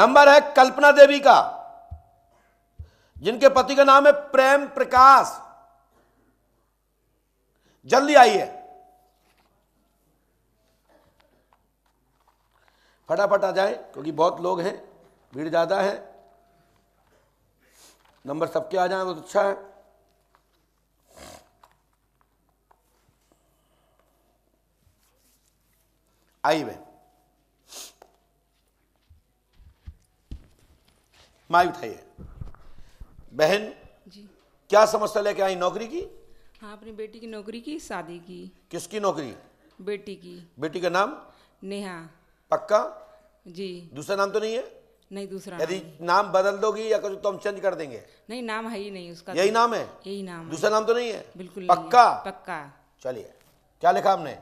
Number है कल्पना देवी का जिनके पति का नाम है प्रेम प्रकाश जल्दी आइए फटाफट आ जाए क्योंकि बहुत लोग हैं भीड़ ज़्यादा है नंबर सबके आ जाए बहुत अच्छा है आई भाई माई उठाइए बहन जी क्या समस्या लेके आई नौकरी की हाँ अपनी बेटी की नौकरी की शादी की किसकी नौकरी बेटी की बेटी का नाम नेहा पक्का जी दूसरा नाम तो नहीं है नहीं दूसरा यदि नाम, नाम बदल दोगी या कुछ तो हम चेंज कर देंगे नहीं नाम है ही नहीं उसका यही तो। नाम है यही नाम दूसरा नाम तो नहीं है बिल्कुल पक्का पक्का चलिए क्या लिखा हमने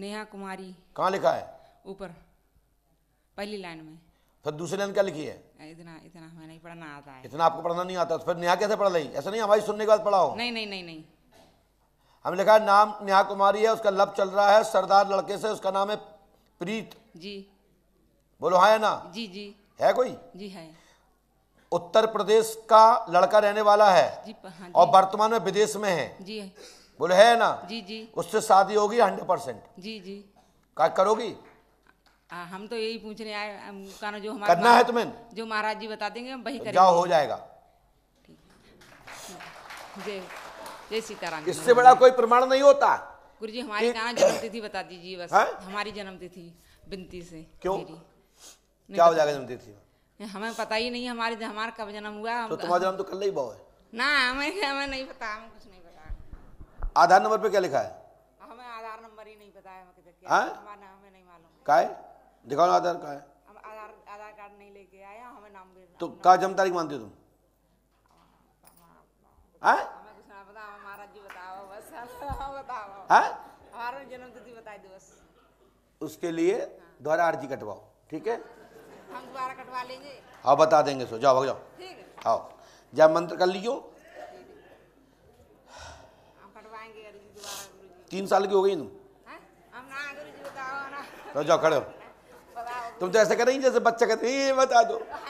नेहा कुमारी कहाँ लिखा है ऊपर पहली लाइन में फिर दूसरे लाइन क्या लिखी है इतना इतना हमें नहीं पढ़ना आता है इतना आपको पढ़ना नहीं आता तो फिर नेहा कैसे पढ़ रही ऐसा नहीं हमारी सुनने के बाद पढ़ाओ नहीं नहीं नहीं नहीं हमने लिखा है नाम नेहा कुमारी है उसका लव चल रहा है सरदार लड़के से उसका नाम है प्रीत जी बोलो हाँ है ना जी जी है कोई जी है उत्तर प्रदेश का लड़का रहने वाला है जी, हाँ, जी। और वर्तमान में विदेश में है जी बोले है ना जी जी उससे शादी होगी हंड्रेड परसेंट जी जी का करोगी आ, हम तो यही पूछने आए कारण जो हमारा करना है तुम्हें जो महाराज जी बता देंगे हम वही करेंगे जाओ हो जाएगा जय जय सीताराम इससे बड़ा कोई प्रमाण नहीं होता गुरु जी हमारी कहा जन्मतिथि बता दीजिए बस है? हाँ? हमारी जन्मतिथि बिनती से क्यों क्या हो जाएगा जन्मतिथि हमें पता ही नहीं हमारे हमारा कब जन्म हुआ तो तुम्हारा जन्म तो कल ही बहुत है ना हमें हमें नहीं पता हमें कुछ नहीं पता आधार नंबर पे क्या लिखा है हमें आधार नंबर ही नहीं पता है हमें हाँ? हमें नहीं मालूम का है? दिखाओ आधार तो कहाँ है तो कहा जन्म तारीख मानते हो तुम आए? हाँ, उसके लिए द्वारा अर्जी कटवाओ ठीक है हम द्वारा कटवा लेंगे हाँ बता देंगे सो जाओ जाओ आओ जा मंत्र कर लियो तीन साल की हो गई तुम हाँ, तो जाओ खड़े हो तुम तो ऐसे कर रही जैसे बच्चा कहते ये बता दो हाँ,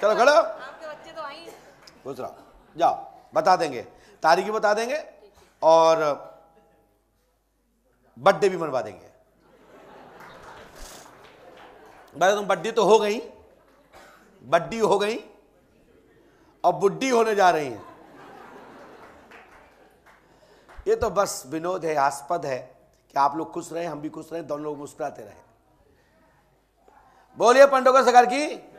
चलो खड़ो हाँ, तो पूछ रहा जाओ बता देंगे तारीख बता देंगे और बर्थडे भी मनवा देंगे बता तुम बड्डी तो हो गई बड्डी हो गई और बुड्ढी होने जा रही है ये तो बस विनोद है आस्पद है कि आप लोग खुश रहे हम भी खुश रहे दोनों लोग मुस्कुराते रहे बोलिए पंडोकर सरकार की